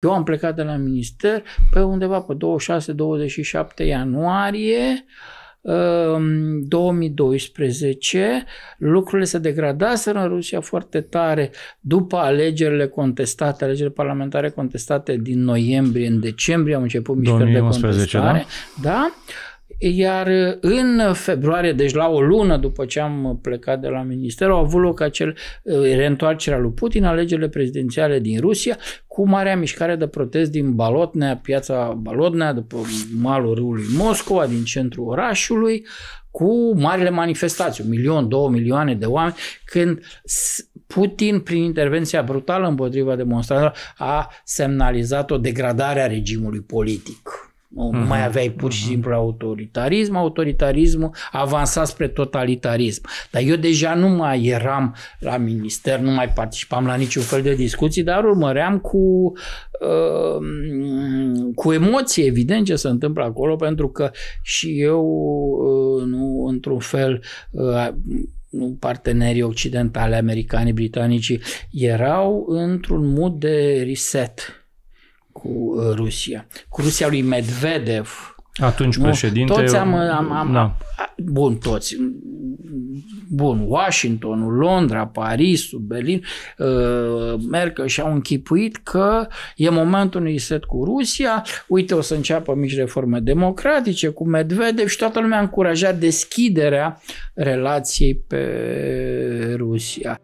Eu am plecat de la minister pe undeva pe 26-27 ianuarie 2012, um, lucrurile se degradaseră în Rusia foarte tare după alegerile contestate, alegerile parlamentare contestate din noiembrie, în decembrie am început mișcări 2011, de contestare. Da? da? iar în februarie, deci la o lună după ce am plecat de la minister, au avut loc acel uh, reîntoarcerea lui Putin, alegerile prezidențiale din Rusia, cu marea mișcare de protest din Balotnea, piața Balotnea, după malul râului Moscova, din centrul orașului, cu marile manifestații, un milion, două milioane de oameni, când Putin, prin intervenția brutală împotriva demonstranților, a semnalizat o degradare a regimului politic. Nu uh-huh. mai aveai pur și mhm. simplu autoritarism, autoritarismul avansa spre totalitarism. Dar eu deja nu mai eram la minister, nu mai participam la niciun fel de discuții, dar urmăream cu, uh, cu emoție, evident, ce se întâmplă acolo, pentru că și eu, uh, nu într-un fel, uh, partenerii occidentale, americani, britanici, erau într-un mod de reset cu uh, Rusia, cu Rusia lui Medvedev. Atunci nu? președinte... Toți am... am, am da. Bun, toți. Bun, Washington, Londra, Paris, Berlin, uh, Merkel și-au închipuit că e momentul unui set cu Rusia, uite, o să înceapă mici reforme democratice cu Medvedev și toată lumea a încurajat deschiderea relației pe Rusia.